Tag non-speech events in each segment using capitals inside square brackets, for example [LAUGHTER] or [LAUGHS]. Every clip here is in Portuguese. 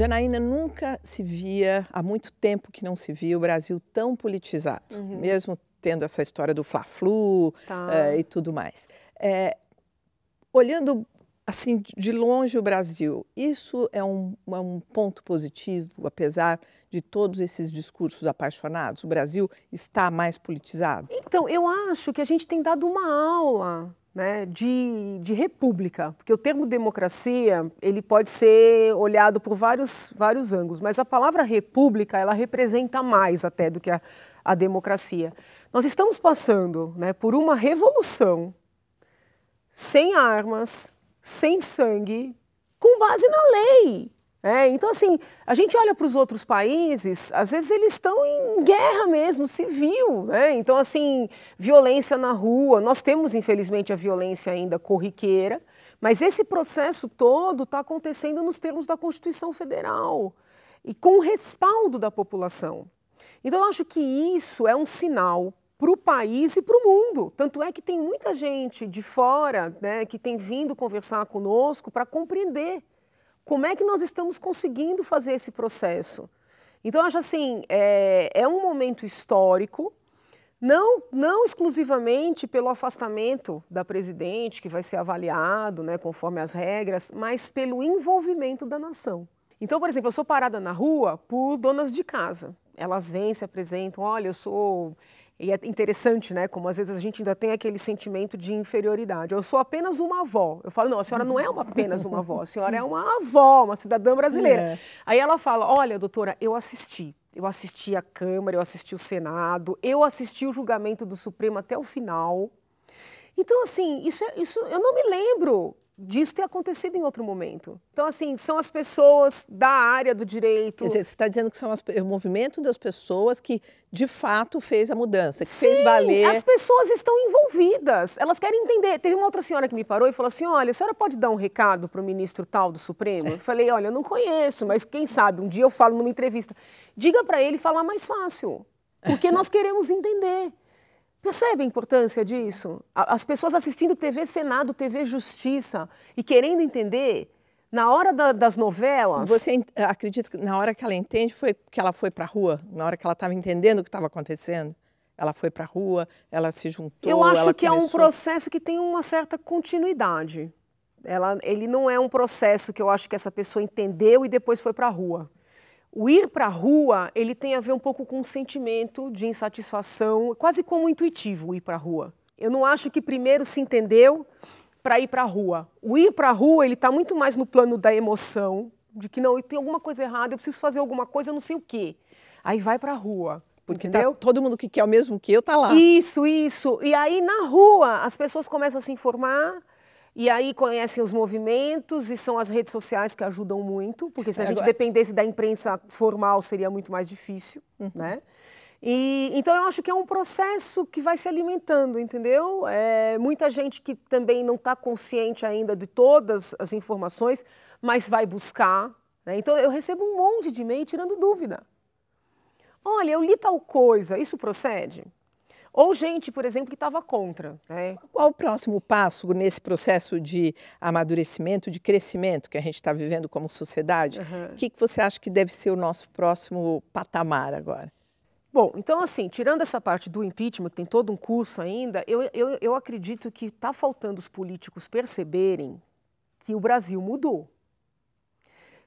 Janaína nunca se via, há muito tempo que não se via o Brasil tão politizado, uhum. mesmo tendo essa história do Fla-Flu tá. Eh, e tudo mais. É, olhando assim de longe o Brasil, isso é um, é um ponto positivo, apesar de todos esses discursos apaixonados. O Brasil está mais politizado. Então eu acho que a gente tem dado uma aula né, de, de república, porque o termo democracia ele pode ser olhado por vários, vários ângulos, mas a palavra república ela representa mais até do que a, a democracia. Nós estamos passando né, por uma revolução sem armas, sem sangue, com base na lei. É, então, assim, a gente olha para os outros países, às vezes eles estão em guerra mesmo, civil. Né? Então, assim, violência na rua. Nós temos, infelizmente, a violência ainda corriqueira, mas esse processo todo está acontecendo nos termos da Constituição Federal e com o respaldo da população. Então, eu acho que isso é um sinal para o país e para o mundo. Tanto é que tem muita gente de fora né, que tem vindo conversar conosco para compreender como é que nós estamos conseguindo fazer esse processo? Então, acho assim, é, é um momento histórico, não, não exclusivamente pelo afastamento da presidente, que vai ser avaliado né, conforme as regras, mas pelo envolvimento da nação. Então, por exemplo, eu sou parada na rua por donas de casa. Elas vêm, se apresentam, olha, eu sou e é interessante, né? Como às vezes a gente ainda tem aquele sentimento de inferioridade. Eu sou apenas uma avó. Eu falo, não, a senhora não é uma, apenas uma avó, a senhora é uma avó, uma cidadã brasileira. É. Aí ela fala: olha, doutora, eu assisti. Eu assisti a Câmara, eu assisti o Senado, eu assisti o julgamento do Supremo até o final. Então, assim, isso, é, isso eu não me lembro disso ter acontecido em outro momento. Então, assim, são as pessoas da área do direito. Quer dizer, você está dizendo que são as, o movimento das pessoas que, de fato, fez a mudança, que Sim, fez valer. As pessoas estão envolvidas, elas querem entender. Teve uma outra senhora que me parou e falou assim: olha, a senhora pode dar um recado para o ministro tal do Supremo? Eu falei: olha, eu não conheço, mas quem sabe, um dia eu falo numa entrevista. Diga para ele falar mais fácil, porque nós queremos entender. Percebe a importância disso? As pessoas assistindo TV Senado, TV Justiça e querendo entender na hora da, das novelas. Você eh, acredita que na hora que ela entende foi que ela foi para a rua? Na hora que ela estava entendendo o que estava acontecendo? Ela foi para a rua, ela se juntou. Eu acho que começou... é um processo que tem uma certa continuidade. Ela, ele não é um processo que eu acho que essa pessoa entendeu e depois foi para a rua o ir para a rua, ele tem a ver um pouco com um sentimento de insatisfação, quase como intuitivo o ir para a rua. Eu não acho que primeiro se entendeu para ir para a rua. O ir para a rua, ele está muito mais no plano da emoção, de que não, tem alguma coisa errada, eu preciso fazer alguma coisa, eu não sei o quê. Aí vai para a rua. Porque tá, todo mundo que quer o mesmo que eu tá lá. Isso, isso. E aí na rua as pessoas começam a se informar, e aí conhecem os movimentos e são as redes sociais que ajudam muito, porque se a é, gente dependesse da imprensa formal seria muito mais difícil, uhum. né? E, então eu acho que é um processo que vai se alimentando, entendeu? É, muita gente que também não está consciente ainda de todas as informações, mas vai buscar. Né? Então eu recebo um monte de e-mail tirando dúvida. Olha, eu li tal coisa, isso procede? Ou gente, por exemplo, que estava contra. Né? Qual o próximo passo nesse processo de amadurecimento, de crescimento que a gente está vivendo como sociedade? O que, que você acha que deve ser o nosso próximo patamar agora? Bom, então assim, tirando essa parte do impeachment, que tem todo um curso ainda, eu, eu, eu acredito que está faltando os políticos perceberem que o Brasil mudou.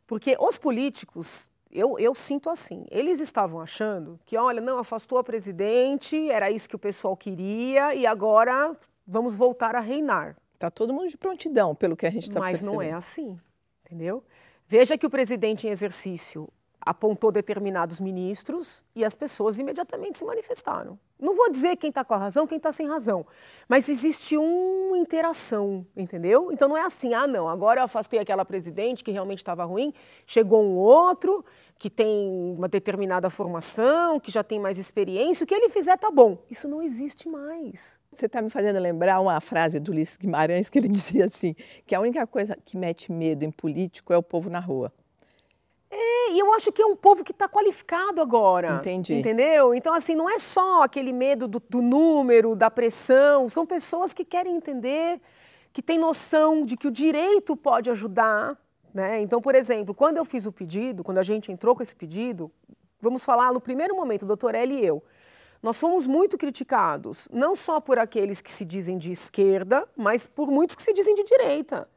Porque os políticos eu, eu sinto assim. Eles estavam achando que, olha, não, afastou a presidente, era isso que o pessoal queria e agora vamos voltar a reinar. Está todo mundo de prontidão, pelo que a gente está percebendo. Mas não é assim, entendeu? Veja que o presidente em exercício apontou determinados ministros e as pessoas imediatamente se manifestaram. Não vou dizer quem está com a razão, quem está sem razão, mas existe uma interação, entendeu? Então não é assim, ah, não, agora eu afastei aquela presidente que realmente estava ruim, chegou um outro que tem uma determinada formação, que já tem mais experiência, o que ele fizer tá bom. Isso não existe mais. Você está me fazendo lembrar uma frase do Ulisses Guimarães que ele [LAUGHS] dizia assim, que a única coisa que mete medo em político é o povo na rua. É, e eu acho que é um povo que está qualificado agora. Entendi. Entendeu? Então, assim, não é só aquele medo do, do número, da pressão, são pessoas que querem entender, que têm noção de que o direito pode ajudar, né? Então, por exemplo, quando eu fiz o pedido, quando a gente entrou com esse pedido, vamos falar no primeiro momento, doutor L e eu, nós fomos muito criticados, não só por aqueles que se dizem de esquerda, mas por muitos que se dizem de direita.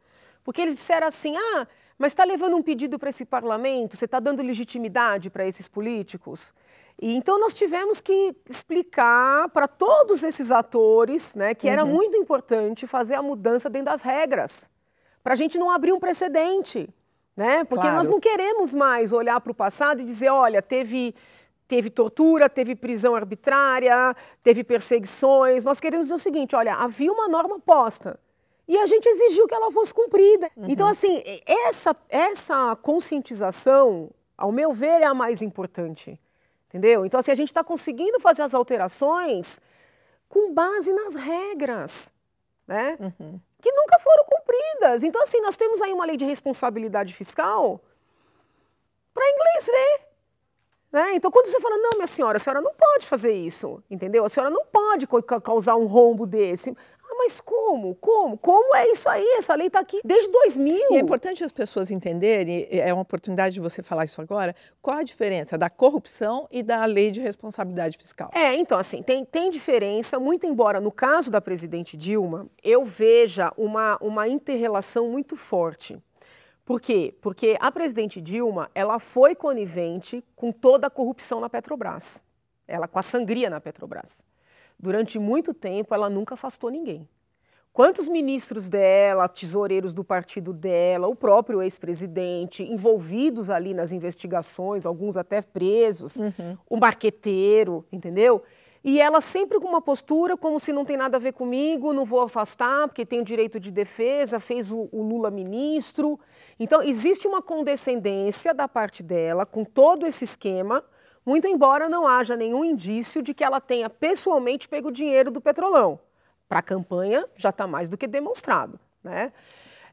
Porque eles disseram assim: ah, mas está levando um pedido para esse parlamento, você está dando legitimidade para esses políticos. E então nós tivemos que explicar para todos esses atores né, que uhum. era muito importante fazer a mudança dentro das regras para a gente não abrir um precedente, né? Porque claro. nós não queremos mais olhar para o passado e dizer, olha, teve teve tortura, teve prisão arbitrária, teve perseguições. Nós queremos dizer o seguinte, olha, havia uma norma posta e a gente exigiu que ela fosse cumprida. Uhum. Então, assim, essa essa conscientização, ao meu ver, é a mais importante, entendeu? Então, assim, a gente está conseguindo fazer as alterações com base nas regras. Né? Uhum que nunca foram cumpridas. Então, assim, nós temos aí uma lei de responsabilidade fiscal para inglês ver. Né? Então, quando você fala, não, minha senhora, a senhora não pode fazer isso, entendeu? A senhora não pode causar um rombo desse mas como? Como? Como é isso aí? Essa lei está aqui desde 2000. E é importante as pessoas entenderem, é uma oportunidade de você falar isso agora, qual a diferença da corrupção e da lei de responsabilidade fiscal? É, então, assim, tem, tem diferença, muito embora no caso da presidente Dilma, eu veja uma, uma interrelação muito forte. Por quê? Porque a presidente Dilma, ela foi conivente com toda a corrupção na Petrobras. Ela com a sangria na Petrobras durante muito tempo, ela nunca afastou ninguém. Quantos ministros dela, tesoureiros do partido dela, o próprio ex-presidente, envolvidos ali nas investigações, alguns até presos, uhum. o marqueteiro, entendeu? E ela sempre com uma postura como se não tem nada a ver comigo, não vou afastar, porque tem direito de defesa, fez o, o, Lula ministro. Então, existe uma condescendência da parte dela com todo esse esquema muito embora não haja nenhum indício de que ela tenha pessoalmente pego dinheiro do Petrolão. Para a campanha, já está mais do que demonstrado. Né?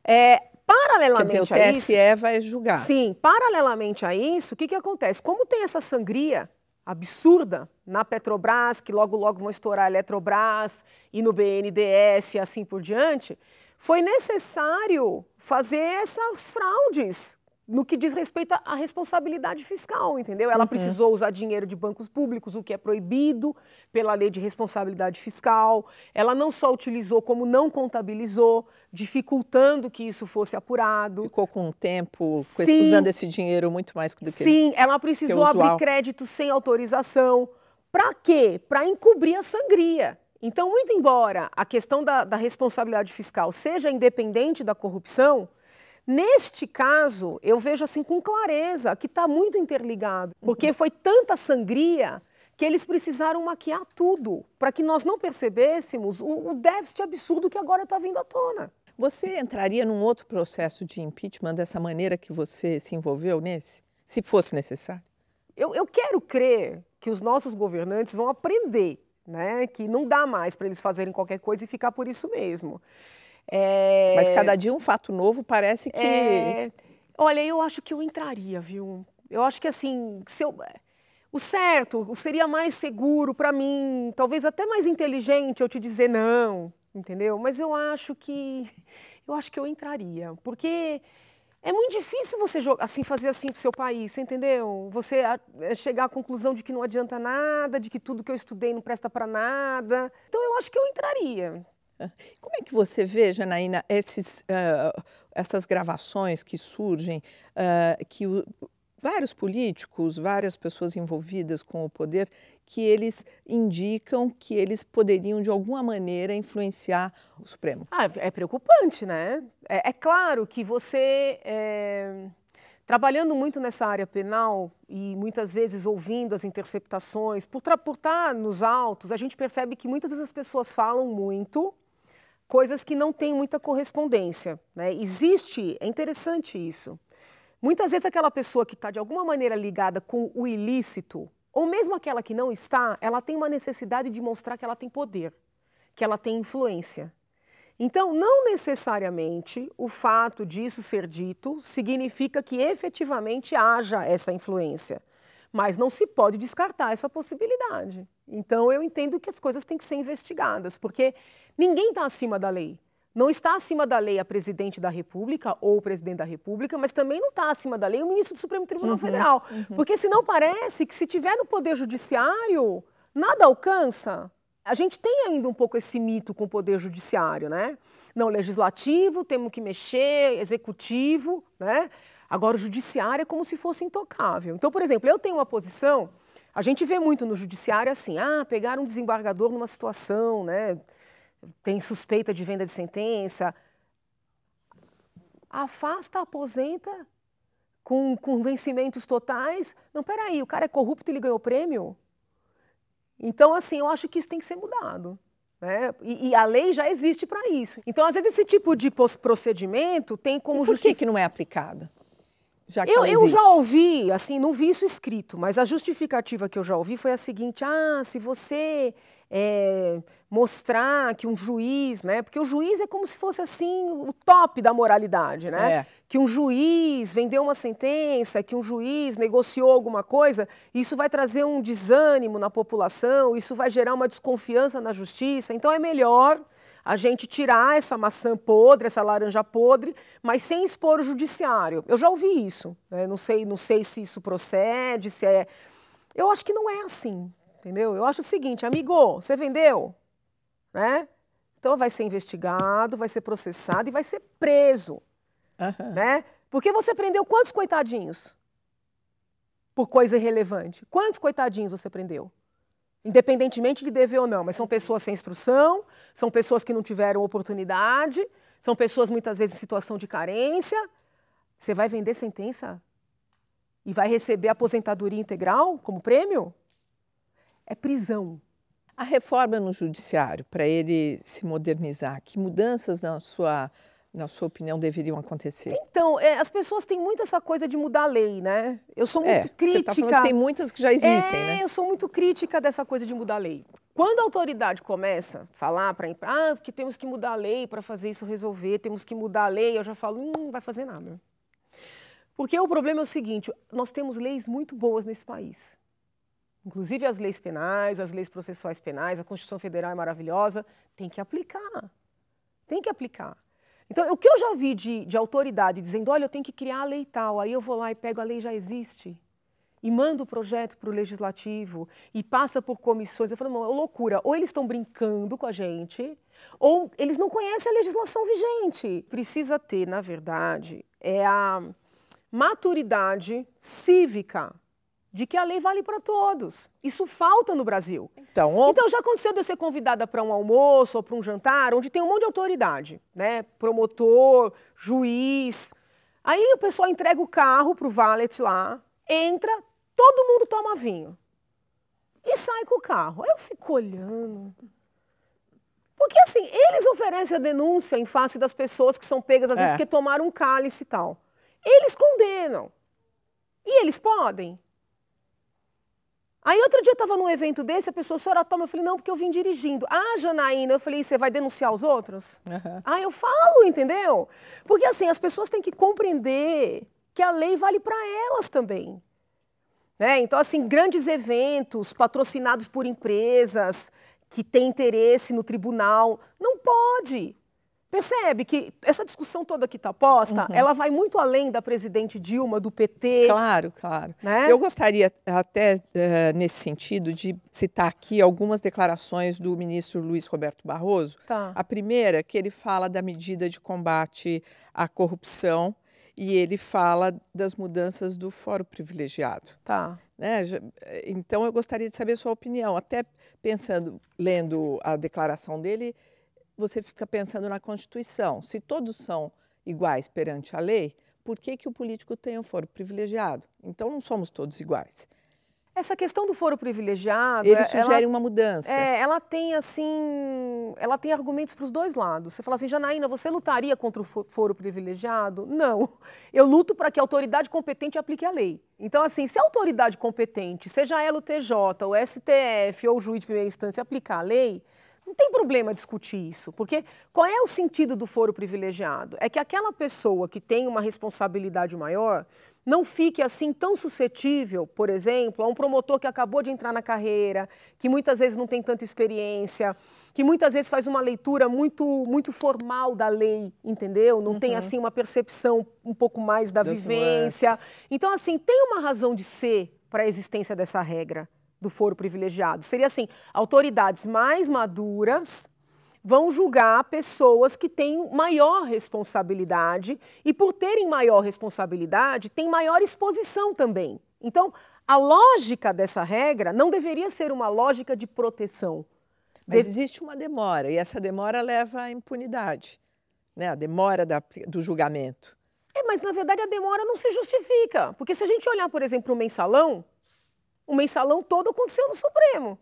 É, paralelamente Quer dizer, o TSE vai julgar. Sim, paralelamente a isso, o que, que acontece? Como tem essa sangria absurda na Petrobras, que logo logo vão estourar a Eletrobras e no BNDES e assim por diante, foi necessário fazer essas fraudes no que diz respeito à responsabilidade fiscal, entendeu? Ela uhum. precisou usar dinheiro de bancos públicos, o que é proibido pela lei de responsabilidade fiscal. Ela não só utilizou, como não contabilizou, dificultando que isso fosse apurado. Ficou com o tempo Sim. usando esse dinheiro muito mais do que Sim, ela precisou abrir crédito sem autorização. Para quê? Para encobrir a sangria. Então, muito embora a questão da, da responsabilidade fiscal seja independente da corrupção, Neste caso, eu vejo assim com clareza que está muito interligado, porque uhum. foi tanta sangria que eles precisaram maquiar tudo para que nós não percebêssemos o, o déficit absurdo que agora está vindo à tona. Você entraria num outro processo de impeachment dessa maneira que você se envolveu nesse, se fosse necessário? Eu, eu quero crer que os nossos governantes vão aprender, né, que não dá mais para eles fazerem qualquer coisa e ficar por isso mesmo. É... Mas cada dia um fato novo parece que. É... Olha, eu acho que eu entraria, viu? Eu acho que assim, se eu... o certo seria mais seguro para mim, talvez até mais inteligente eu te dizer não, entendeu? Mas eu acho que [LAUGHS] eu acho que eu entraria, porque é muito difícil você jogar, assim fazer assim pro seu país, você entendeu? Você é, chegar à conclusão de que não adianta nada, de que tudo que eu estudei não presta para nada. Então eu acho que eu entraria. Como é que você vê, Janaína, esses, uh, essas gravações que surgem, uh, que o, vários políticos, várias pessoas envolvidas com o poder, que eles indicam que eles poderiam, de alguma maneira, influenciar o Supremo? Ah, é preocupante, né? É, é claro que você. É trabalhando muito nessa área penal e muitas vezes ouvindo as interceptações, por, por estar tá nos autos, a gente percebe que muitas vezes as pessoas falam muito, coisas que não têm muita correspondência. Né? Existe, é interessante isso. Muitas vezes aquela pessoa que está de alguma maneira ligada com o ilícito, ou mesmo aquela que não está, ela tem uma necessidade de mostrar que ela tem poder, que ela tem influência. Então, não necessariamente o fato disso ser dito significa que efetivamente haja essa influência, mas não se pode descartar essa possibilidade. Então, eu entendo que as coisas têm que ser investigadas, porque Ninguém está acima da lei. Não está acima da lei a presidente da República ou o presidente da República, mas também não está acima da lei o ministro do Supremo Tribunal uhum, Federal. Uhum. Porque senão parece que se tiver no Poder Judiciário, nada alcança. A gente tem ainda um pouco esse mito com o Poder Judiciário, né? Não, legislativo, temos que mexer, executivo, né? Agora, o judiciário é como se fosse intocável. Então, por exemplo, eu tenho uma posição, a gente vê muito no judiciário assim, ah, pegar um desembargador numa situação, né? tem suspeita de venda de sentença, afasta, aposenta com, com vencimentos totais. Não, peraí, o cara é corrupto e ele ganhou prêmio? Então, assim, eu acho que isso tem que ser mudado. Né? E, e a lei já existe para isso. Então, às vezes, esse tipo de procedimento tem como justificar Por justific... que, não é aplicado? Já eu, eu já ouvi, assim, não vi isso escrito, mas a justificativa que eu já ouvi foi a seguinte: ah, se você é, mostrar que um juiz, né? Porque o juiz é como se fosse assim o top da moralidade, né? É. Que um juiz vendeu uma sentença, que um juiz negociou alguma coisa, isso vai trazer um desânimo na população, isso vai gerar uma desconfiança na justiça. Então é melhor a gente tirar essa maçã podre, essa laranja podre, mas sem expor o judiciário. Eu já ouvi isso. Né? Não sei, não sei se isso procede, se é. Eu acho que não é assim entendeu? Eu acho o seguinte, amigo, você vendeu, né? Então vai ser investigado, vai ser processado e vai ser preso, uhum. né? Porque você prendeu quantos coitadinhos por coisa irrelevante? Quantos coitadinhos você prendeu? Independentemente de dever ou não, mas são pessoas sem instrução, são pessoas que não tiveram oportunidade, são pessoas muitas vezes em situação de carência. Você vai vender sentença e vai receber aposentadoria integral como prêmio? é prisão. A reforma no judiciário, para ele se modernizar, que mudanças na sua na sua opinião, deveriam acontecer? Então, é, as pessoas têm muito essa coisa de mudar a lei, né? Eu sou é, muito é, crítica. Tá tem muitas que já existem, é, né? Eu sou muito crítica dessa coisa de mudar a lei. Quando a autoridade começa a falar para ah, porque temos que mudar a lei para fazer isso resolver, temos que mudar a lei, eu já falo, hum, não vai fazer nada. Porque o problema é o seguinte: nós temos leis muito boas nesse país. Inclusive as leis penais, as leis processuais penais, a Constituição Federal é maravilhosa, tem que aplicar. Tem que aplicar. Então, o que eu já vi de, de autoridade dizendo, olha, eu tenho que criar a lei tal, aí eu vou lá e pego a lei já existe e mando o projeto para o legislativo e passa por comissões. Eu falo, não, é loucura. Ou eles estão brincando com a gente, ou eles não conhecem a legislação vigente. Precisa ter, na verdade, é a maturidade cívica de que a lei vale para todos. Isso falta no Brasil. Então, o... então já aconteceu de eu ser convidada para um almoço ou para um jantar onde tem um monte de autoridade, né? Promotor, juiz. Aí o pessoal entrega o carro pro valet lá, entra, todo mundo toma vinho e sai com o carro. Aí eu fico olhando. Porque assim, eles oferecem a denúncia em face das pessoas que são pegas às é. vezes porque tomaram um cálice e tal. Eles condenam. E eles podem. Aí outro dia eu estava num evento desse, a pessoa, a senhora toma? Eu falei, não, porque eu vim dirigindo. Ah, Janaína, eu falei, você vai denunciar os outros? Uhum. Ah, eu falo, entendeu? Porque assim, as pessoas têm que compreender que a lei vale para elas também. Né? Então, assim, grandes eventos patrocinados por empresas que têm interesse no tribunal, não pode. Percebe que essa discussão toda que está posta, uhum. ela vai muito além da presidente Dilma, do PT. Claro, claro. Né? Eu gostaria até uh, nesse sentido de citar aqui algumas declarações do ministro Luiz Roberto Barroso. Tá. A primeira, é que ele fala da medida de combate à corrupção e ele fala das mudanças do fórum privilegiado. Tá. Né? Eh, então eu gostaria de saber a sua opinião, até pensando, lendo a declaração dele, você fica pensando na Constituição. Se todos são iguais perante a lei, por que, que o político tem o foro privilegiado? Então não somos todos iguais. Essa questão do foro privilegiado. Ele é, sugere ela, uma mudança. É, ela tem assim. Ela tem argumentos para os dois lados. Você fala assim, Janaína, você lutaria contra o foro privilegiado? Não. Eu luto para que a autoridade competente aplique a lei. Então, assim, se a autoridade competente, seja ela o TJ, o STF ou o juiz de primeira instância, aplicar a lei, não tem problema discutir isso, porque qual é o sentido do foro privilegiado? É que aquela pessoa que tem uma responsabilidade maior não fique assim tão suscetível, por exemplo, a um promotor que acabou de entrar na carreira, que muitas vezes não tem tanta experiência, que muitas vezes faz uma leitura muito muito formal da lei, entendeu? Não uhum. tem assim uma percepção um pouco mais da das vivência. Nuances. Então assim, tem uma razão de ser para a existência dessa regra do foro privilegiado. Seria assim: autoridades mais maduras vão julgar pessoas que têm maior responsabilidade e, por terem maior responsabilidade, têm maior exposição também. Então, a lógica dessa regra não deveria ser uma lógica de proteção. Mas existe uma demora e essa demora leva à impunidade, né? A demora da, do julgamento. É, mas na verdade a demora não se justifica, porque se a gente olhar, por exemplo, o mensalão, o mensalão todo aconteceu no Supremo.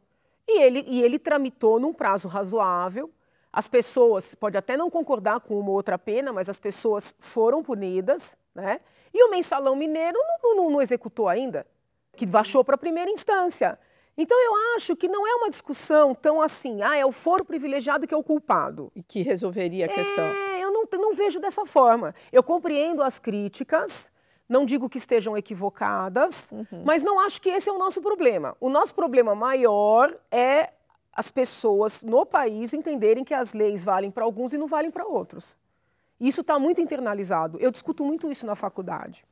E ele, e ele tramitou num prazo razoável. As pessoas, pode até não concordar com uma ou outra pena, mas as pessoas foram punidas, né? E o mensalão mineiro não, não, não executou ainda, que baixou para a primeira instância. Então eu acho que não é uma discussão tão assim, ah, é o foro privilegiado que é o culpado. E que resolveria a é, questão. Eu não, não vejo dessa forma. Eu compreendo as críticas, não digo que estejam equivocadas, uhum. mas não acho que esse é o nosso problema. O nosso problema maior é as pessoas no país entenderem que as leis valem para alguns e não valem para outros. Isso está muito internalizado. Eu discuto muito isso na faculdade.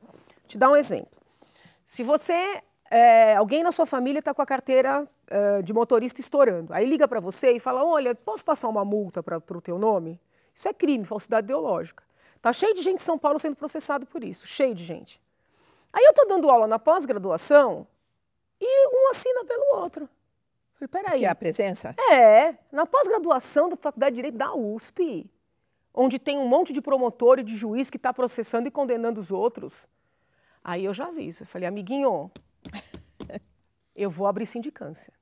te dar um exemplo. Se você é, alguém na sua família está com a carteira é, de motorista estourando. Aí liga para você e fala: Olha, posso passar uma multa para o teu nome? Isso é crime, falsidade ideológica. Tá cheio de gente em São Paulo sendo processado por isso, cheio de gente. Aí eu tô dando aula na pós-graduação e um assina pelo outro. Falei, peraí. Que é a presença? É, na pós-graduação da Faculdade de Direito da USP, onde tem um monte de promotor e de juiz que está processando e condenando os outros. Aí eu já aviso, falei, amiguinho, [LAUGHS] eu vou abrir sindicância.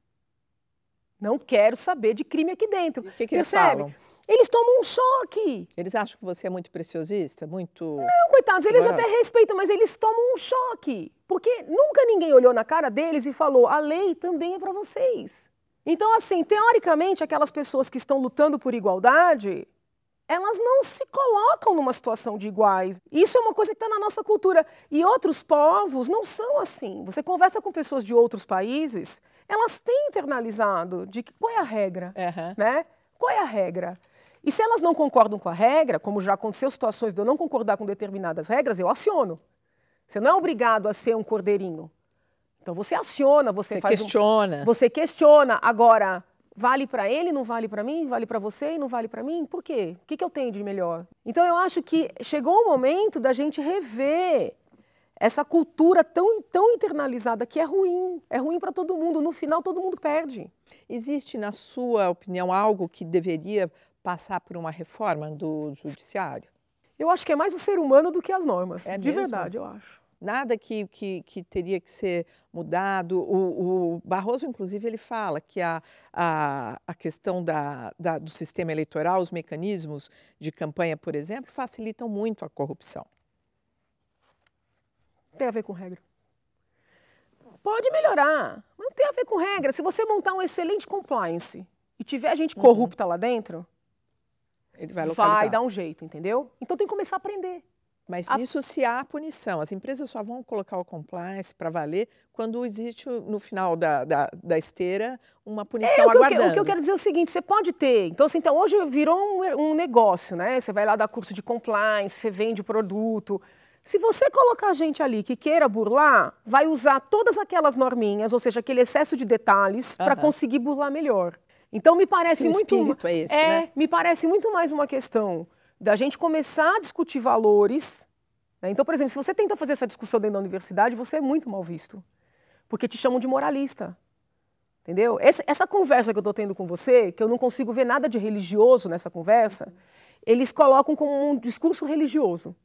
Não quero saber de crime aqui dentro. O que, que eles falam? Eles tomam um choque. Eles acham que você é muito preciosista, muito. Não, coitados, eles até respeitam, mas eles tomam um choque. Porque nunca ninguém olhou na cara deles e falou: a lei também é para vocês. Então, assim, teoricamente, aquelas pessoas que estão lutando por igualdade, elas não se colocam numa situação de iguais. Isso é uma coisa que está na nossa cultura. E outros povos não são assim. Você conversa com pessoas de outros países, elas têm internalizado de que, qual é a regra, uhum. né? Qual é a regra? E se elas não concordam com a regra, como já aconteceu situações de eu não concordar com determinadas regras, eu aciono. Você não é obrigado a ser um cordeirinho. Então você aciona, você, você faz. Questiona. Um, você questiona. Agora, vale para ele, não vale para mim? Vale para você e não vale para mim? Por quê? O que, que eu tenho de melhor? Então eu acho que chegou o momento da gente rever essa cultura tão, tão internalizada que é ruim, é ruim para todo mundo. No final, todo mundo perde. Existe, na sua opinião, algo que deveria passar por uma reforma do judiciário? Eu acho que é mais o ser humano do que as normas. É de mesmo? verdade, eu acho. Nada que, que, que, teria que ser mudado. O, o Barroso, inclusive, ele fala que a, a, a questão da, da, do sistema eleitoral, os mecanismos de campanha, por exemplo, facilitam muito a corrupção. Tem a ver com regra. Pode melhorar, mas não tem a ver com regra. Se você montar um excelente compliance e tiver gente uhum. corrupta uhum. lá dentro, ele vai localizar. Vai dar um jeito, entendeu? Então tem que começar a aprender. Mas a... isso se há punição. As empresas só vão colocar o compliance para valer quando existe, no final da, da, da esteira, uma punição é, o aguardando. Que, o que eu quero dizer é o seguinte, você pode ter. Então, assim, então hoje virou um, um negócio, né? Você vai lá dar curso de compliance, você vende produto. Se você colocar gente ali que queira burlar, vai usar todas aquelas norminhas, ou seja, aquele excesso de detalhes, uhum. para conseguir burlar melhor. Então me parece Se o muito espírito é esse, é, né? me parece muito mais uma questão da gente começar a discutir valores. Né? Então, por exemplo, se você tenta fazer essa discussão dentro da universidade, você é muito mal visto, porque te chamam de moralista. Entendeu? Essa, essa conversa que eu estou tendo com você, que eu não consigo ver nada de religioso nessa conversa, eles colocam como um discurso religioso.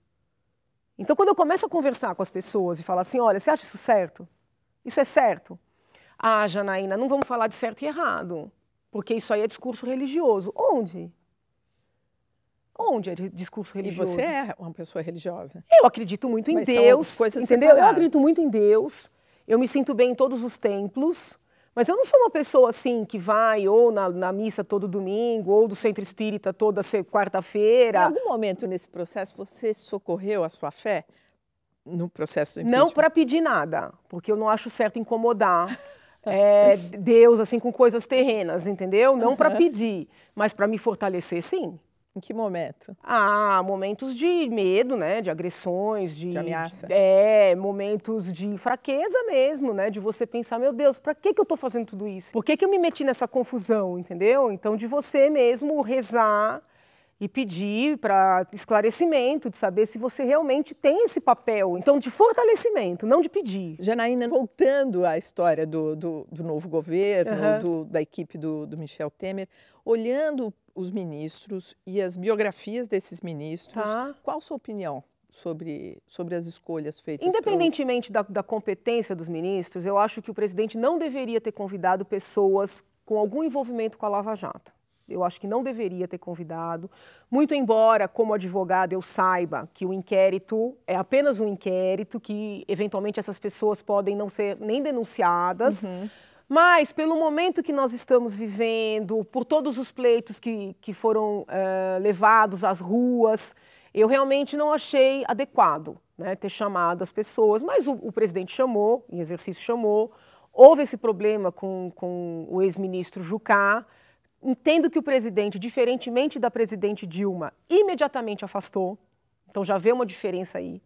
Então, quando eu começo a conversar com as pessoas e falar assim, olha, você acha isso certo? Isso é certo? Ah, Janaína, não vamos falar de certo e errado. Porque isso aí é discurso religioso. Onde? Onde é discurso religioso? E você é uma pessoa religiosa. Eu acredito muito em Mas Deus. Coisas entendeu? Separadas. Eu acredito muito em Deus. Eu me sinto bem em todos os templos. Mas eu não sou uma pessoa assim que vai ou na, na missa todo domingo, ou do centro espírita toda quarta-feira. Em algum momento nesse processo você socorreu a sua fé no processo do impeachment? Não para pedir nada, porque eu não acho certo incomodar. [LAUGHS] é, Deus, assim, com coisas terrenas, entendeu? Não uhum. para pedir, mas para me fortalecer, sim. Em que momento? Ah, momentos de medo, né? De agressões, de, de ameaça. De, é, momentos de fraqueza mesmo, né? De você pensar, meu Deus, para que, que eu tô fazendo tudo isso? Por que, que eu me meti nessa confusão, entendeu? Então, de você mesmo rezar e pedir para esclarecimento, de saber se você realmente tem esse papel. Então, de fortalecimento, não de pedir. Janaína, voltando à história do, do, do novo governo, uhum. do, da equipe do, do Michel Temer, olhando os ministros e as biografias desses ministros, tá. qual a sua opinião? sobre, sobre as escolhas feitas. Independentemente pelo... da, da, competência dos ministros, eu acho que o presidente não deveria ter convidado pessoas com algum envolvimento com a Lava Jato. Eu acho que não deveria ter convidado. Muito embora, como advogada, eu saiba que o inquérito é apenas um inquérito, que eventualmente essas pessoas podem não ser nem denunciadas. Uhum. Mas, pelo momento que nós estamos vivendo, por todos os pleitos que, que foram uh, levados às ruas, eu realmente não achei adequado né, ter chamado as pessoas. Mas o, o presidente chamou, em exercício chamou. Houve esse problema com, com o ex-ministro Jucá. Entendo que o presidente, diferentemente da presidente Dilma, imediatamente afastou. Então já vê uma diferença aí.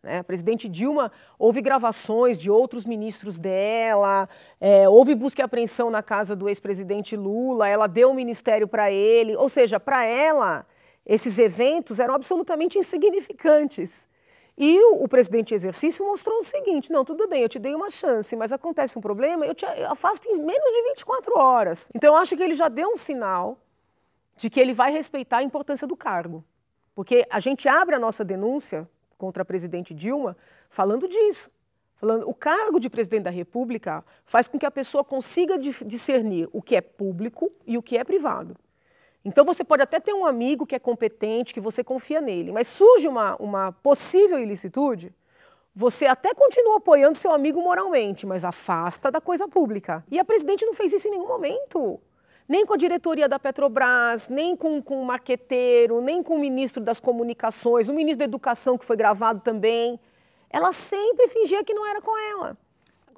Né? A presidente Dilma, houve gravações de outros ministros dela, é, houve busca e apreensão na casa do ex-presidente Lula, ela deu o um ministério para ele. Ou seja, para ela, esses eventos eram absolutamente insignificantes. E o, o presidente de exercício mostrou o seguinte: não, tudo bem, eu te dei uma chance, mas acontece um problema, eu te afasto em menos de 24 horas. Então, eu acho que ele já deu um sinal de que ele vai respeitar a importância do cargo. Porque a gente abre a nossa denúncia contra a presidente Dilma falando disso. Falando, o cargo de presidente da República faz com que a pessoa consiga discernir o que é público e o que é privado. Então você pode até ter um amigo que é competente, que você confia nele, mas surge uma, uma possível ilicitude, você até continua apoiando seu amigo moralmente, mas afasta da coisa pública. E a presidente não fez isso em nenhum momento. Nem com a diretoria da Petrobras, nem com, com o maqueteiro, nem com o ministro das comunicações, o ministro da educação que foi gravado também. Ela sempre fingia que não era com ela.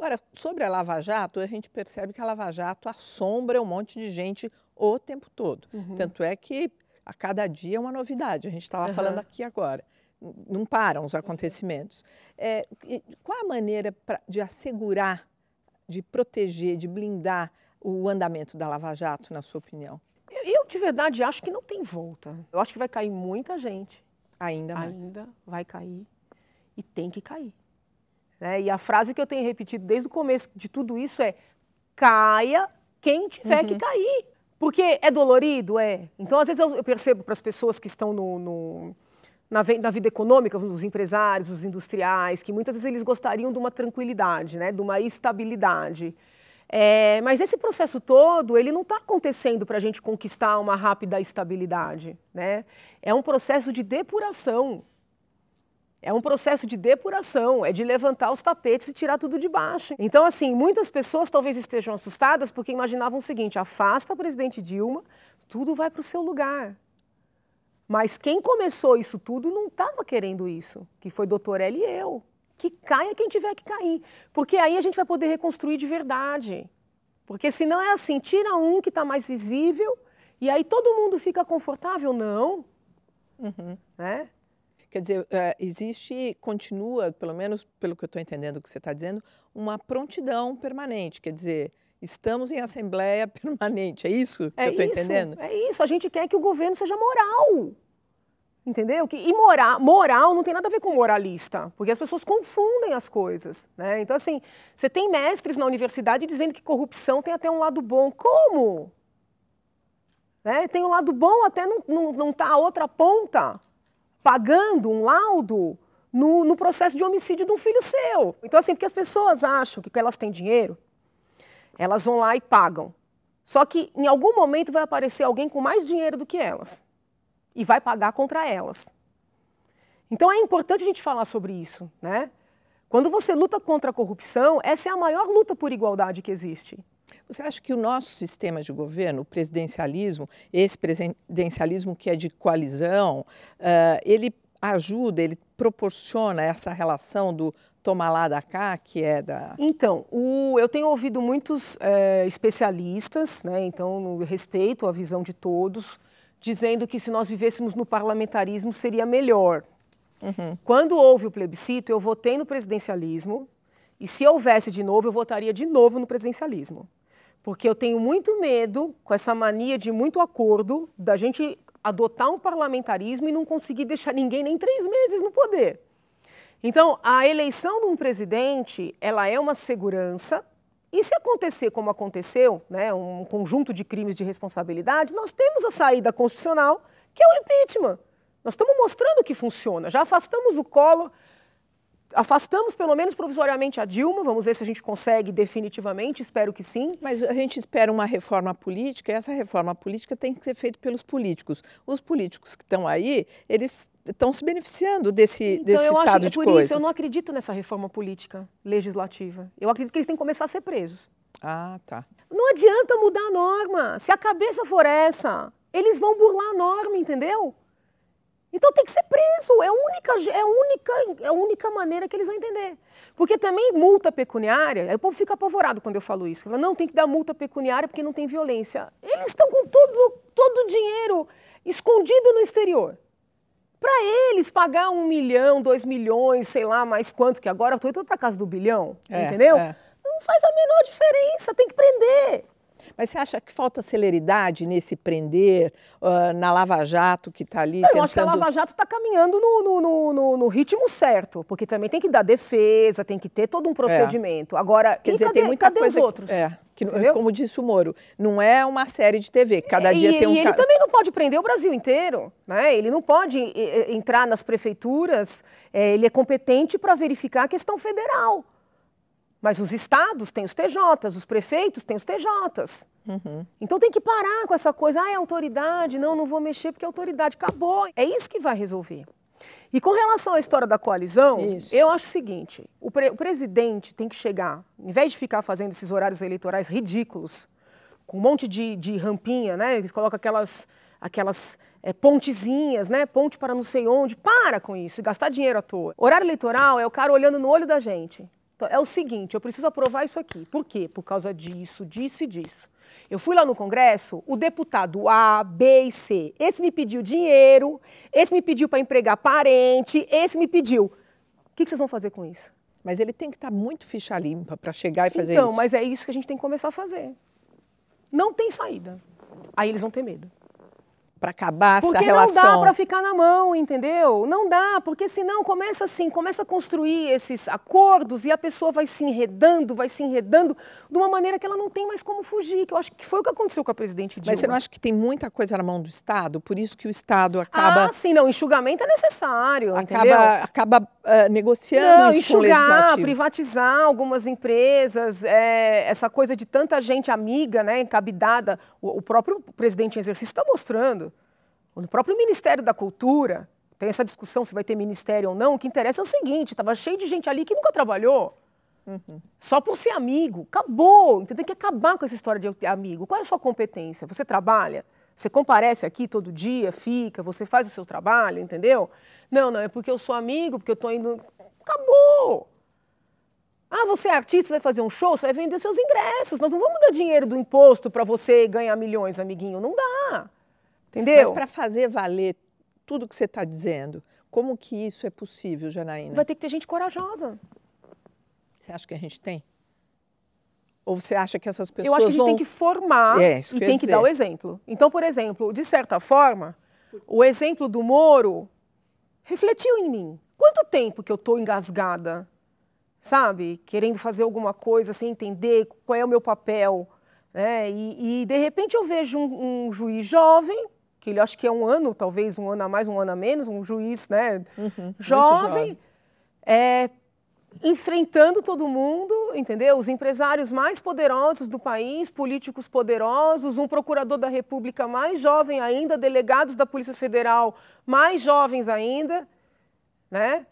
Agora, sobre a Lava Jato, a gente percebe que a Lava Jato assombra um monte de gente o tempo todo. Uhum. Tanto é que a cada dia é uma novidade, a gente estava uhum. falando aqui agora. Não param os acontecimentos. É, qual a maneira pra, de assegurar, de proteger, de blindar o andamento da Lava Jato, na sua opinião? Eu, de verdade, acho que não tem volta. Eu acho que vai cair muita gente. Ainda mais. Ainda vai cair. E tem que cair. Né? E a frase que eu tenho repetido desde o começo de tudo isso é: caia quem tiver uhum. que cair. Porque é dolorido, é. Então, às vezes, eu percebo para as pessoas que estão no, no na, na, vida econômica, os empresários, os industriais, que muitas vezes eles gostariam de uma tranquilidade, né? de uma estabilidade. É, mas esse processo todo, ele não está acontecendo para a gente conquistar uma rápida estabilidade. Né? É um processo de depuração. É um processo de depuração, é de levantar os tapetes e tirar tudo de baixo. Então, assim, muitas pessoas talvez estejam assustadas porque imaginavam o seguinte: afasta a presidente Dilma, tudo vai para o seu lugar. Mas quem começou isso tudo não estava querendo isso, que foi doutor L e eu. Que caia quem tiver que cair, porque aí a gente vai poder reconstruir de verdade. Porque senão é assim, tira um que está mais visível e aí todo mundo fica confortável? Não. Uhum. Né? Quer dizer, eh, existe, continua, pelo menos pelo que eu estou entendendo o que você está dizendo, uma prontidão permanente. Quer dizer, Estamos em assembleia [LAUGHS] permanente, é isso que é eu estou entendendo? É isso, a gente quer que o governo seja moral. Entendeu? Que, e moral, moral não tem nada a ver com moralista, porque as pessoas confundem as coisas. Né? Então, assim, você tem mestres na universidade dizendo que corrupção tem até um lado bom. Como? Né? Tem um lado bom até não estar não, não tá a outra ponta pagando um laudo no, no, processo de homicídio de um filho seu. Então, assim, porque as pessoas acham que elas têm dinheiro, elas vão lá e pagam. Só que em algum momento vai aparecer alguém com mais dinheiro do que elas e vai pagar contra elas. Então é importante a gente falar sobre isso, né? Quando você luta contra a corrupção, essa é a maior luta por igualdade que existe. Você acha que o nosso sistema de governo, o presidencialismo, esse presidencialismo que é de coalizão, eh, ele ajuda, ele proporciona essa relação do tomar lá da cá, que é da. Então, o, eu tenho ouvido muitos é, especialistas, né, então respeito a visão de todos, dizendo que se nós vivêssemos no parlamentarismo seria melhor. Uhum. Quando houve o plebiscito, eu votei no presidencialismo, e se houvesse de novo, eu votaria de novo no presidencialismo porque eu tenho muito medo com essa mania de muito acordo da gente adotar um parlamentarismo e não conseguir deixar ninguém nem três meses no poder. Então, a eleição de um presidente, ela é uma segurança. E se acontecer como aconteceu, né, um conjunto de crimes de responsabilidade, nós temos a saída constitucional, que é o impeachment. Nós estamos mostrando que funciona. Já afastamos o colo afastamos pelo menos provisoriamente a Dilma, vamos ver se a gente consegue definitivamente, espero que sim. Mas a gente espera uma reforma política e essa reforma política tem que ser feita pelos políticos. Os políticos que estão aí, eles estão se beneficiando desse, então, desse eu estado acho, é de por coisas. Isso, eu não acredito nessa reforma política legislativa. Eu acredito que eles têm que começar a ser presos. Ah, tá. Não adianta mudar a norma. Se a cabeça for essa, eles vão burlar a norma, entendeu? Então tem que ser preso. É a única, é a única, é a única maneira que eles vão entender. Porque também multa pecuniária, aí o povo fica apavorado quando eu falo isso. Fala, não, tem que dar multa pecuniária porque não tem violência. Eles estão com todo, todo o dinheiro escondido no exterior. Para eles pagar um milhão, dois milhões, sei lá mais quanto, que agora eu estou indo para casa do bilhão, é, entendeu? É. Não faz a menor diferença, tem que prender. Mas você acha que falta celeridade nesse prender, uh, na Lava Jato que está ali? Eu tentando... acho que a Lava Jato está caminhando no, no, no, no, ritmo certo, porque também tem que dar defesa, tem que ter todo um é. procedimento. É. Agora, Quer dizer, cadê, tem muita cadê coisa, os outros? É, que, como disse o Moro, não é uma série de TV, cada e, dia tem um... E ele também não pode prender o Brasil inteiro, né? Ele não pode eh, eh, entrar nas prefeituras, eh, ele é competente para verificar a questão federal. Mas os estados têm os TJs, os prefeitos têm os TJs. Uhum. Então tem que parar com essa coisa, ah, é autoridade, não, não vou mexer porque é autoridade, acabou. É isso que vai resolver. E com relação à história da coalizão, isso. eu acho o seguinte: o, pre o presidente tem que chegar, em vez de ficar fazendo esses horários eleitorais ridículos, com um monte de, de rampinha, né? Eles colocam aquelas, aquelas é, pontezinhas, né? Ponte para não sei onde. Para com isso, gastar dinheiro à toa. Horário eleitoral é o cara olhando no olho da gente. Então, é o seguinte, eu preciso aprovar isso aqui. Por quê? Por causa disso, disso e disso. Eu fui lá no Congresso, o deputado A, B e C, esse me pediu dinheiro, esse me pediu para empregar parente, esse me pediu. O que, que vocês vão fazer com isso? Mas ele tem que estar tá muito ficha limpa para chegar e fazer então, isso. Então, mas é isso que a gente tem que começar a fazer. Não tem saída. Aí eles vão ter medo para acabar porque essa relação. Porque não dá para ficar na mão, entendeu? Não dá, porque senão começa assim, começa a construir esses acordos e a pessoa vai se enredando, vai se enredando de uma maneira que ela não tem mais como fugir, que eu acho que foi o que aconteceu com a presidente Dilma. Mas você não acha que tem muita coisa na mão do Estado? Por isso que o Estado acaba... Ah, sim, não, enxugamento é necessário, acaba, entendeu? Acaba uh, negociando Não, isso enxugar, privatizar algumas empresas, é, essa coisa de tanta gente amiga, né, encabidada. O, o próprio presidente em exercício está mostrando. No próprio Ministério da Cultura, tem essa discussão se vai ter ministério ou não. O que interessa é o seguinte: estava cheio de gente ali que nunca trabalhou. Uhum. Só por ser amigo. Acabou. Então tem que acabar com essa história de amigo. Qual é a sua competência? Você trabalha? Você comparece aqui todo dia, fica, você faz o seu trabalho, entendeu? Não, não, é porque eu sou amigo, porque eu tô indo. Acabou! Ah, você é artista, você vai fazer um show, você vai vender seus ingressos. Nós não vamos dar dinheiro do imposto para você ganhar milhões, amiguinho. Não dá. Entendeu? Mas para fazer valer tudo que você está dizendo, como que isso é possível, Janaína? Vai ter que ter gente corajosa. Você acha que a gente tem? Ou você acha que essas pessoas. Eu acho que a gente vão... tem que formar é, e que tem que dar o exemplo. Então, por exemplo, de certa forma, o exemplo do Moro refletiu em mim. Quanto tempo que eu estou engasgada, sabe? Querendo fazer alguma coisa sem entender qual é o meu papel. Né? E, e de repente eu vejo um, um juiz jovem, que ele acho que é um ano, talvez um ano a mais, um ano a menos, um juiz né, uhum, jovem, jovem. É, enfrentando todo mundo, entendeu? Os empresários mais poderosos do país, políticos poderosos, um procurador da República mais jovem ainda, delegados da Polícia Federal mais jovens ainda, né?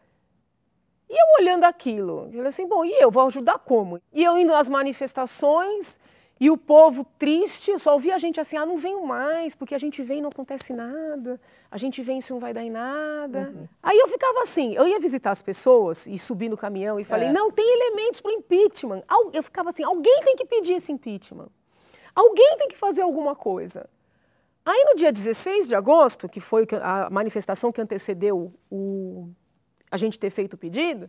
E eu olhando aquilo, eu falei assim, bom, e eu vou ajudar como? E eu indo às manifestações, e o povo triste só ouvia a gente assim: ah, não venho mais, porque a gente vem e não acontece nada, a gente vem e não vai dar em nada. Uhum. Aí eu ficava assim: eu ia visitar as pessoas e subi no caminhão e falei: é. não, tem elementos para impeachment. Eu ficava assim: alguém tem que pedir esse impeachment. Alguém tem que fazer alguma coisa. Aí no dia 16 de agosto, que foi a manifestação que antecedeu o, a gente ter feito o pedido,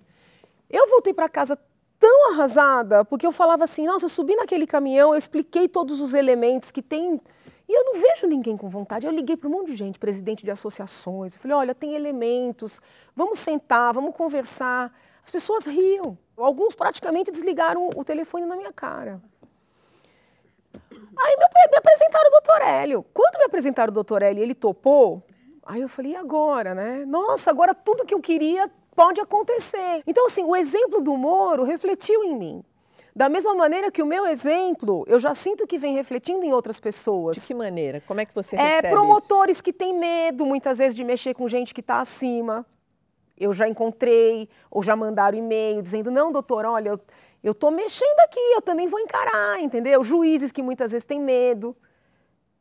eu voltei para casa tão arrasada, porque eu falava assim, nossa, eu subi naquele caminhão, eu expliquei todos os elementos que tem. E eu não vejo ninguém com vontade. Eu liguei para um monte de gente, presidente de associações, eu falei, olha, tem elementos, vamos sentar, vamos conversar. As pessoas riam. Alguns praticamente desligaram o telefone na minha cara. Aí me apresentaram o doutor Hélio. Quando me apresentaram o doutor Hélio ele topou, aí eu falei, e agora, né? Nossa, agora tudo que eu queria pode acontecer. Então, assim, o exemplo do Moro refletiu em mim. Da mesma maneira que o meu exemplo, eu já sinto que vem refletindo em outras pessoas. De que maneira? Como é que você é, recebe É promotores isso? que têm medo, muitas vezes, de mexer com gente que está acima. Eu já encontrei, ou já mandaram e-mail dizendo, não, doutor, olha, eu, eu tô mexendo aqui, eu também vou encarar, entendeu? Juízes que muitas vezes têm medo.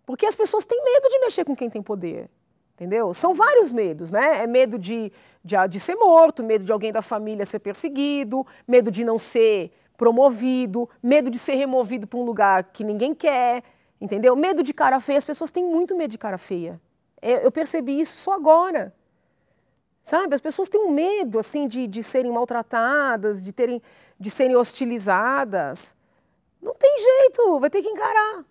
Porque as pessoas têm medo de mexer com quem tem poder. Entendeu? São vários medos, né? É medo de, de, de ser morto, medo de alguém da família ser perseguido, medo de não ser promovido, medo de ser removido para um lugar que ninguém quer, entendeu? Medo de cara feia, as pessoas têm muito medo de cara feia. É, eu percebi isso só agora. Sabe, as pessoas têm um medo assim de, de serem maltratadas, de terem de serem hostilizadas. Não tem jeito, vai ter que encarar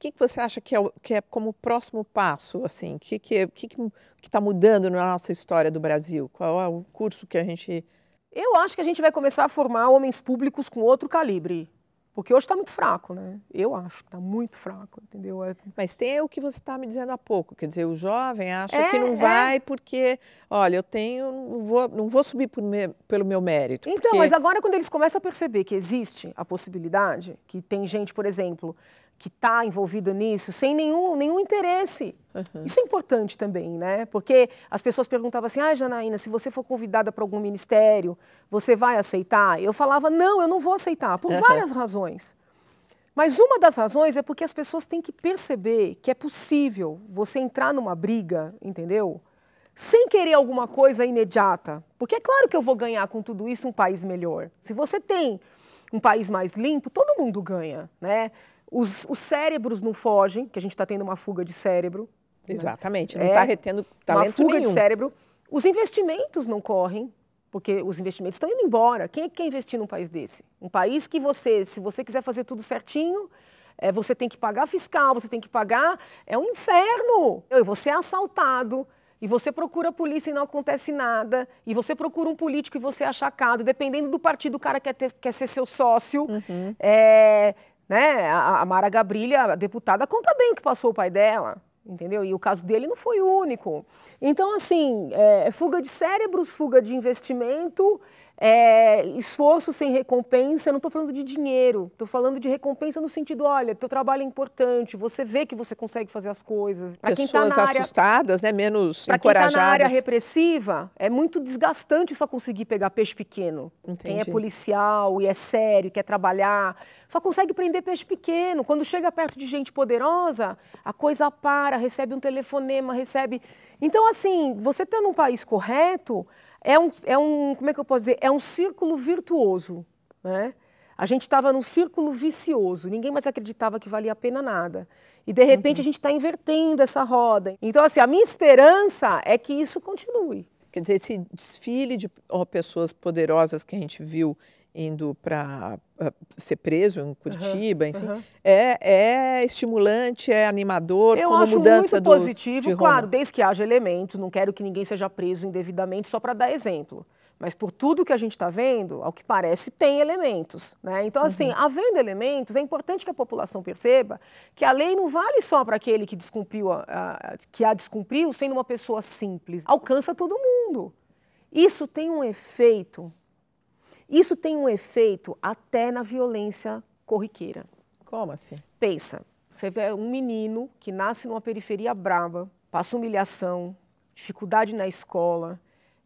que, que você acha que é, que é como próximo passo? assim? O que está que, que, que tá mudando na nossa história do Brasil? Qual é o curso que a gente. Eu acho que a gente vai começar a formar homens públicos com outro calibre. Porque hoje está muito fraco, né? Eu acho que está muito fraco, entendeu? É... Mas tem o que você estava tá me dizendo há pouco, quer dizer, o jovem acha é, que não é. vai é. porque, olha, eu tenho, não vou, não vou subir me, pelo meu mérito. Então, porque... mas agora quando eles começam a perceber que existe a possibilidade, que tem gente, por exemplo, que está envolvido nisso sem nenhum, nenhum interesse. Uhum. Isso é importante também, né? Porque as pessoas perguntavam assim: ah, Janaína, se você for convidada para algum ministério, você vai aceitar? Eu falava: não, eu não vou aceitar, por várias razões. Mas uma das razões é porque as pessoas têm que perceber que é possível você entrar numa briga, entendeu? Sem querer alguma coisa imediata. Porque é claro que eu vou ganhar com tudo isso um país melhor. Se você tem um país mais limpo, todo mundo ganha, né? Os, os cérebros não fogem, que a gente está tendo uma fuga de cérebro. Né? Exatamente, né? não está é, tá retendo talento Uma fuga nenhum. de cérebro. Os investimentos não correm, porque os investimentos estão indo embora. Quem é que quer investir num país desse? Um país que você, se você quiser fazer tudo certinho, é, você tem que pagar fiscal, você tem que pagar. É um inferno! E você é assaltado, e você procura a polícia e não acontece nada, e você procura um político e você é achacado, dependendo do partido, o cara quer, ter, quer ser seu sócio. Uhum. É, né? A, Mara Gabrilha, a deputada, conta bem que passou o pai dela entendeu? E o caso dele não foi o único. Então, assim, é, fuga de cérebros, fuga de investimento é, esforço sem recompensa, eu não estou falando de dinheiro, estou falando de recompensa no sentido, olha, teu trabalho é importante, você vê que você consegue fazer as coisas. Pra tá Pessoas tá área, assustadas, né, menos encorajadas. Para quem está na área repressiva, é muito desgastante só conseguir pegar peixe pequeno. Entendi. Quem é policial e é sério, quer trabalhar, só consegue prender peixe pequeno. Quando chega perto de gente poderosa, a coisa para, recebe um telefonema, recebe... Então, assim, você está num país correto é um, é um, como é que eu posso dizer? É um círculo virtuoso, né? A gente estava num círculo vicioso, ninguém mais acreditava que valia a pena nada. E de repente uhum. a gente está invertendo essa roda. Então, assim, a minha esperança é que isso continue. Quer dizer, esse desfile de oh, pessoas poderosas que a gente viu indo para ah, ser preso em Curitiba, uhum, enfim, uhum. É, é, estimulante, é animador, Eu como acho muito do, positivo, claro, desde que haja elementos, não quero que ninguém seja preso indevidamente, só para dar exemplo. Mas por tudo que a gente está vendo, ao que parece, tem elementos. Né? Então, assim, uhum. havendo elementos, é importante que a população perceba que a lei não vale só para aquele que, descumpriu a, a, que a descumpriu, sendo uma pessoa simples. Alcança todo mundo. Isso tem um efeito isso tem um efeito até na violência corriqueira. Como assim? Pensa, você vê um menino que nasce numa periferia braba, passa humilhação, dificuldade na escola,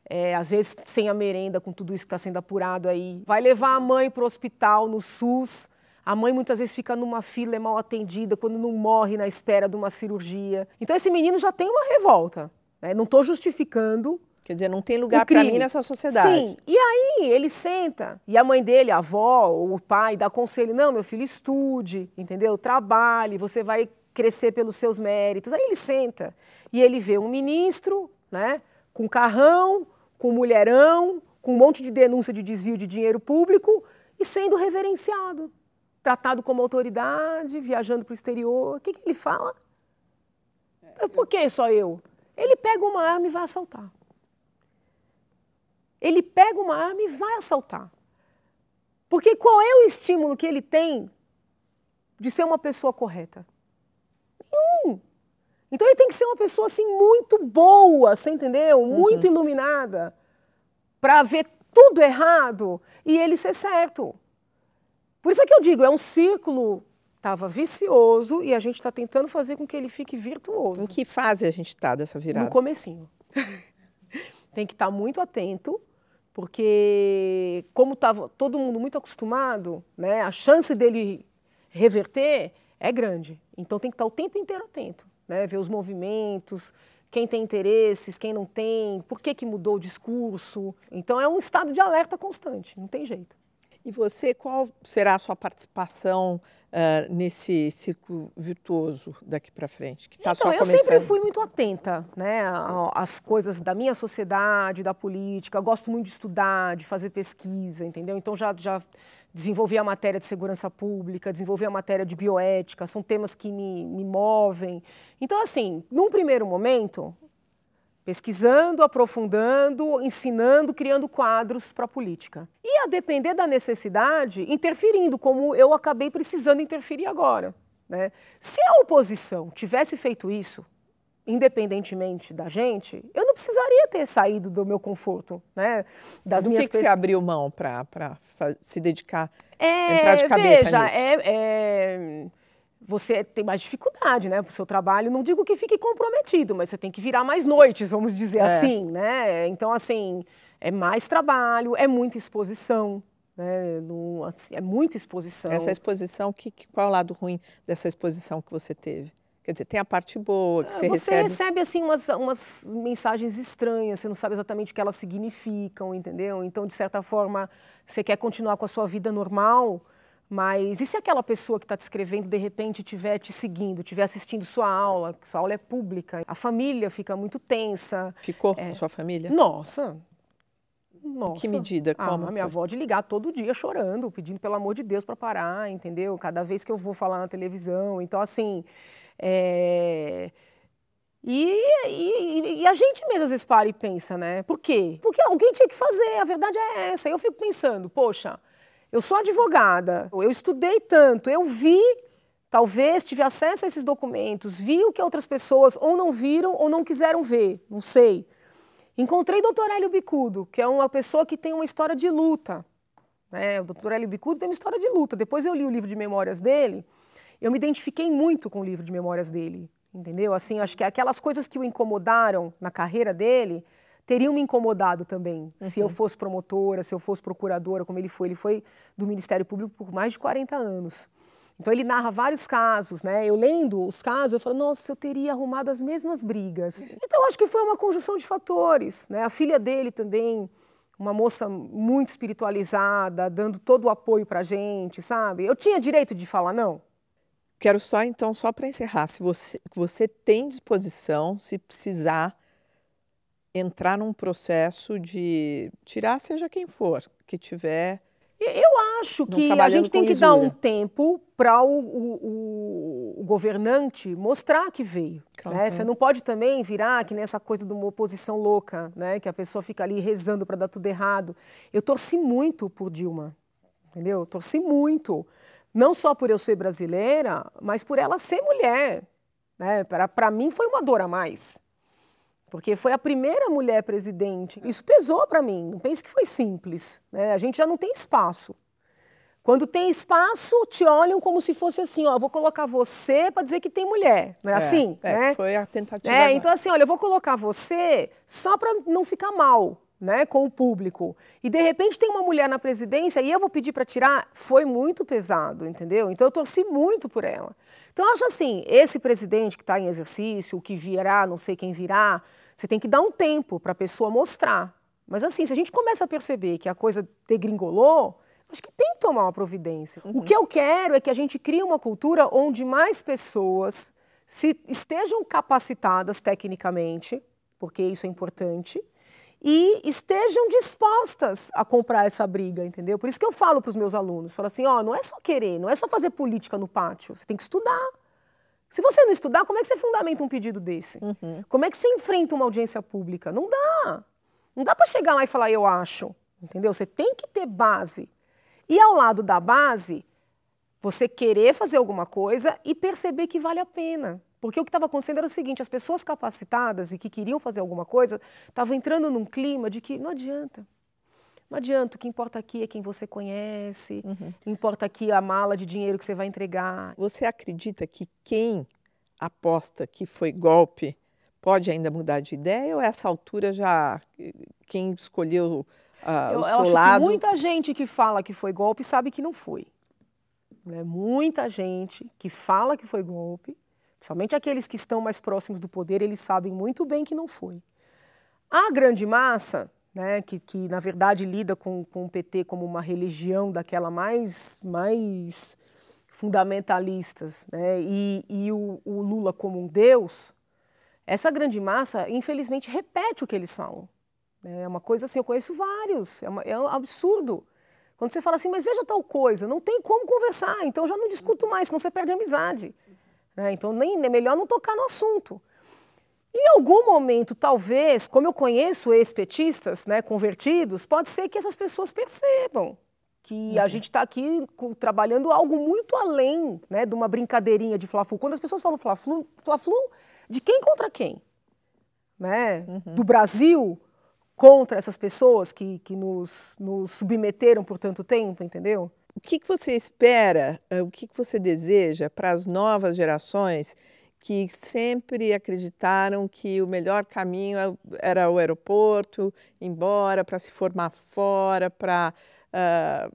é, às vezes sem a merenda, com tudo isso que está sendo apurado aí. Vai levar a mãe para o hospital, no SUS. A mãe muitas vezes fica numa fila, é mal atendida, quando não morre na espera de uma cirurgia. Então esse menino já tem uma revolta. Né? Não estou justificando Quer dizer, não tem lugar para mim nessa sociedade. Sim. E aí ele senta e a mãe dele, a avó, o pai dá conselho: "Não, meu filho, estude, entendeu? Trabalhe, você vai crescer pelos seus méritos". Aí ele senta e ele vê um ministro, né, com carrão, com mulherão, com um monte de denúncia de desvio de dinheiro público e sendo reverenciado, tratado como autoridade, viajando para o exterior. O que, que ele fala? É, Por que só eu? Ele pega uma arma e vai assaltar ele pega uma arma e vai assaltar. Porque qual é o estímulo que ele tem de ser uma pessoa correta? Nenhum. Então ele tem que ser uma pessoa assim muito boa, você entendeu? Uhum. Muito iluminada para ver tudo errado e ele ser certo. Por isso é que eu digo, é um círculo estava vicioso e a gente está tentando fazer com que ele fique virtuoso. Em que fase a gente está dessa virada? No comecinho. [LAUGHS] tem que estar tá muito atento porque como estava todo mundo muito acostumado, né, a chance dele reverter é grande. Então tem que estar o tempo inteiro atento, né, ver os movimentos, quem tem interesses, quem não tem, por que, que mudou o discurso. Então é um estado de alerta constante, não tem jeito. E você, qual será a sua participação uh, nesse círculo virtuoso daqui para frente, que está então, só começando. Eu sempre fui muito atenta né, às coisas da minha sociedade, da política. Eu gosto muito de estudar, de fazer pesquisa, entendeu? Então já, já desenvolvi a matéria de segurança pública, desenvolvi a matéria de bioética, são temas que me, me movem. Então, assim, num primeiro momento, pesquisando, aprofundando, ensinando, criando quadros para a política a depender da necessidade, interferindo, como eu acabei precisando interferir agora. Né? Se a oposição tivesse feito isso, independentemente da gente, eu não precisaria ter saído do meu conforto, né? Das do minhas que, que você abriu mão para se dedicar, é, entrar de cabeça veja, nisso? É, é, você tem mais dificuldade, né? Para o seu trabalho, não digo que fique comprometido, mas você tem que virar mais noites, vamos dizer é. assim, né? Então, assim é mais trabalho, é muita exposição. Né? assim, é muita exposição. Essa exposição, que, que, qual é o lado ruim dessa exposição que você teve? Quer dizer, tem a parte boa que ah, você, você recebe. Você recebe, assim, umas, umas mensagens estranhas, você não sabe exatamente o que elas significam, entendeu? Então, de certa forma, você quer continuar com a sua vida normal, mas e se aquela pessoa que está te escrevendo, de repente, estiver te seguindo, estiver assistindo sua aula, sua aula é pública, a família fica muito tensa. Ficou é... sua família? Nossa, nossa. Que medida? Ah, como a minha avó de ligar todo dia chorando, pedindo pelo amor de Deus para parar, entendeu? Cada vez que eu vou falar na televisão. Então, assim. É... E, e, e, a gente mesmo às vezes para e pensa, né? Por quê? Porque alguém tinha que fazer, a verdade é essa. Eu fico pensando, poxa, eu sou advogada, eu estudei tanto, eu vi, talvez tive acesso a esses documentos, vi o que outras pessoas ou não viram ou não quiseram ver, não sei. Encontrei o doutor Hélio Bicudo, que é uma pessoa que tem uma história de luta. Né? O doutor Hélio Bicudo tem uma história de luta. Depois eu li o livro de memórias dele, eu me identifiquei muito com o livro de memórias dele, entendeu? Assim, acho que aquelas coisas que o incomodaram na carreira dele teriam me incomodado também, uhum. se eu uhum. fosse promotora, se eu fosse procuradora, como ele foi. Ele foi do Ministério Público por mais de 40 anos. Então ele narra vários casos, né? Eu lendo os casos, eu falo, nossa, eu teria arrumado as mesmas brigas. Então acho que foi uma conjunção de fatores, né? A filha dele também, uma moça muito espiritualizada, dando todo o apoio pra gente, sabe? Eu tinha direito de falar não. Quero só então só para encerrar, se você você tem disposição, se precisar entrar num processo de tirar seja quem for que tiver eu acho que a gente tem que dar um tempo para o, o, o, governante mostrar que veio. Né? Claro. Né? Você não pode também virar que nessa coisa de uma oposição louca, né? que a pessoa fica ali rezando para dar tudo errado. Eu torci muito por Dilma, entendeu? torci muito. Não só por eu ser brasileira, mas por ela ser mulher. Né? Para mim foi uma dor a mais porque foi a primeira mulher presidente. Isso pesou para mim, não pense que foi simples. Né? A gente já não tem espaço. Quando tem espaço, te olham como se fosse assim, ó, vou colocar você para dizer que tem mulher, não é, é assim? É, né? Foi a tentativa. É, então assim, olha, eu vou colocar você só para não ficar mal, né, com o público. E de repente tem uma mulher na presidência e eu vou pedir para tirar, foi muito pesado, entendeu? Então eu torci muito por ela. Então eu acho assim, esse presidente que está em exercício, o que virá, não sei quem virá, você tem que dar um tempo para a pessoa mostrar. Mas assim, se a gente começa a perceber que a coisa degringolou, acho que tem que tomar uma providência. Uhum. O que eu quero é que a gente crie uma cultura onde mais pessoas se estejam capacitadas tecnicamente, porque isso é importante, e estejam dispostas a comprar essa briga, entendeu? Por isso que eu falo para os meus alunos, falo assim, ó, oh, não é só querer, não é só fazer política no pátio, você tem que estudar. Se você não estudar, como é que você fundamenta um pedido desse? Uhum. Como é que você enfrenta uma audiência pública? Não dá. Não dá para chegar lá e falar, eu acho. Entendeu? Você tem que ter base. E ao lado da base, você querer fazer alguma coisa e perceber que vale a pena. Porque o que estava acontecendo era o seguinte: as pessoas capacitadas e que queriam fazer alguma coisa estavam entrando num clima de que não adianta. Não adianta, o que importa aqui é quem você conhece, uhum. importa aqui a mala de dinheiro que você vai entregar. Você acredita que quem aposta que foi golpe pode ainda mudar de ideia ou a essa altura já quem escolheu uh, eu, o seu eu acho lado? Que muita gente que fala que foi golpe sabe que não foi. Né? Muita gente que fala que foi golpe, principalmente aqueles que estão mais próximos do poder, eles sabem muito bem que não foi. A grande massa né, que, que na verdade lida com, com o PT como uma religião daquela mais, mais fundamentalistas, né, e, e o, o Lula como um deus, essa grande massa, infelizmente, repete o que eles falam. Né? É uma coisa assim, eu conheço vários, é, uma, é um absurdo. Quando você fala assim, mas veja tal coisa, não tem como conversar, então já não discuto mais, senão você perde a amizade. Né? Então nem, é melhor não tocar no assunto. Em algum momento, talvez, como eu conheço ex-petistas, né, convertidos, pode ser que essas pessoas percebam que uhum. a gente está aqui trabalhando algo muito além né, de uma brincadeirinha de Fla-Flu. Quando as pessoas falam Fla-Flu, Fla-Flu de quem contra quem? Né? Uhum. Do Brasil contra essas pessoas que, que nos, nos submeteram por tanto tempo, entendeu? O que, que você espera, eh, o que, que você deseja para as novas gerações que sempre acreditaram que o melhor caminho é era o aeroporto, embora para se formar fora, para uh, ah,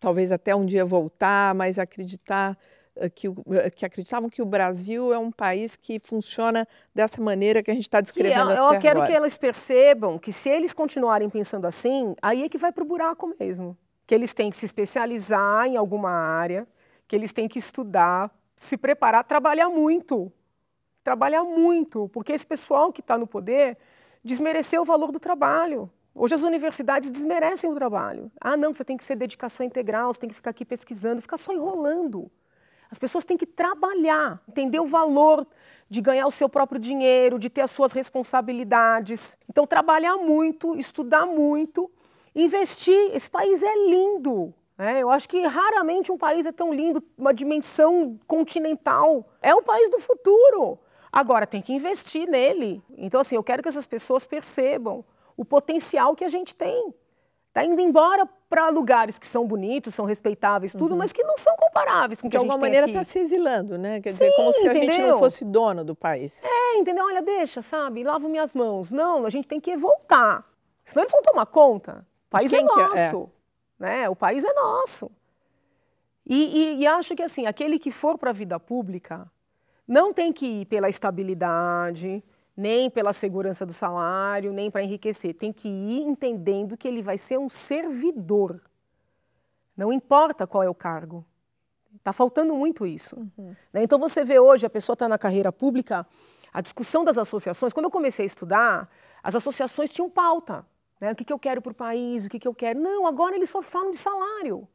talvez até um dia voltar, mas acreditar ah, que, ah, que, acreditavam que o Brasil é um país que funciona dessa maneira que a gente está é, descrevendo que eu, eu quero agora. que elas percebam que se eles continuarem pensando assim, aí é que vai para o buraco mesmo. Que eles têm que se especializar em alguma área, que eles têm que estudar, se preparar, trabalhar muito trabalhar muito, porque esse pessoal que está no poder desmereceu o valor do trabalho. Hoje as universidades desmerecem o trabalho. Ah, não, você tem que ser dedicação integral, você tem que ficar aqui pesquisando, ficar só enrolando. As pessoas têm que trabalhar, entender o valor de ganhar o seu próprio dinheiro, de ter as suas responsabilidades. Então, trabalhar muito, estudar muito, investir. Esse país é lindo. É, eu acho que raramente um país é tão lindo, uma dimensão continental. É o país do futuro. Agora, tem que investir nele. Então, assim, eu quero que essas pessoas percebam o potencial que a gente tem. Está indo embora para lugares que são bonitos, são respeitáveis, tudo, uhum. mas que não são comparáveis com o que De a gente tem De alguma maneira está se exilando, né? Quer dizer, como se entendeu? a gente não fosse dono do país. É, entendeu? Olha, deixa, sabe? Lavo minhas mãos. Não, a gente tem que voltar. Senão eles vão tomar conta. O país é, é? é nosso. É? Né? O país é nosso. E, e, e acho que, assim, aquele que for para a vida pública não tem que ir pela estabilidade, nem pela segurança do salário, nem para enriquecer. Tem que ir entendendo que ele vai ser um servidor. Não importa qual é o cargo. Está faltando muito isso. Uhum. Né? Então você vê hoje, a pessoa está na carreira pública, a discussão das associações. Quando eu comecei a estudar, as associações tinham pauta. Né? O que, que eu quero para o país, o que, que eu quero. Não, agora eles só falam de salário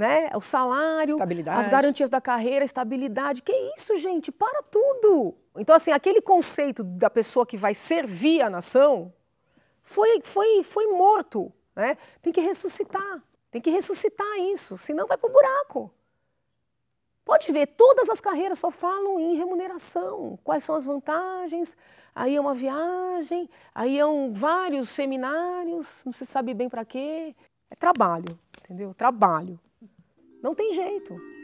né? O salário, as garantias da carreira, estabilidade. Que isso, gente? Para tudo. Então, assim, aquele conceito da pessoa que vai servir a nação foi, foi, foi morto. Né? Tem que ressuscitar. Tem que ressuscitar isso, senão vai para o buraco. Pode ver, todas as carreiras só falam em remuneração. Quais são as vantagens? Aí é uma viagem, aí é um, vários seminários, não se sabe bem para quê. É trabalho, entendeu? Trabalho. Não tem jeito.